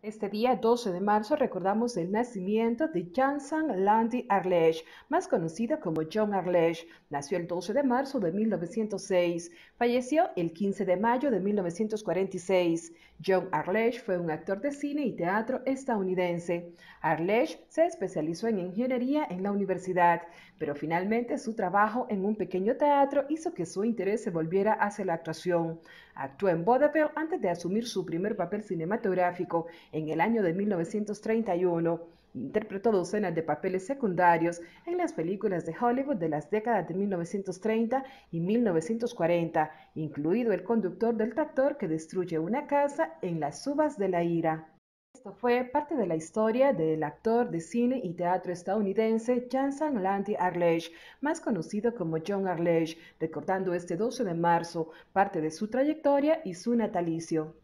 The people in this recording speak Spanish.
Este día 12 de marzo recordamos el nacimiento de Janssen Landy Arlesh, más conocido como John Arlesh. Nació el 12 de marzo de 1906, falleció el 15 de mayo de 1946. John Arlesh fue un actor de cine y teatro estadounidense. Arlesh se especializó en ingeniería en la universidad, pero finalmente su trabajo en un pequeño teatro hizo que su interés se volviera hacia la actuación. Actuó en vaudeville antes de asumir su primer papel cinematográfico en el año de 1931 interpretó docenas de papeles secundarios en las películas de Hollywood de las décadas de 1930 y 1940, incluido el conductor del tractor que destruye una casa en Las Uvas de la Ira. Esto fue parte de la historia del actor de cine y teatro estadounidense John Landy Arledge, más conocido como John Arledge, recordando este 12 de marzo parte de su trayectoria y su natalicio.